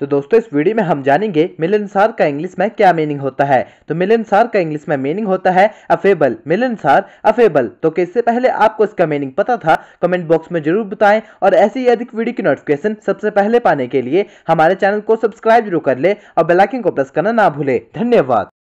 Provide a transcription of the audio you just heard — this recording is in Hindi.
तो दोस्तों इस वीडियो में हम जानेंगे मिलनसार का इंग्लिश में क्या मीनिंग होता है तो मिलनसार का इंग्लिश में मीनिंग होता है अफेबल मिलनसार अफेबल तो इससे पहले आपको इसका मीनिंग पता था कमेंट बॉक्स में जरूर बताएं और ऐसी ही अधिक वीडियो की नोटिफिकेशन सबसे पहले पाने के लिए हमारे चैनल को सब्सक्राइब जरूर कर ले और बेलाइकिन को प्रेस करना ना भूले धन्यवाद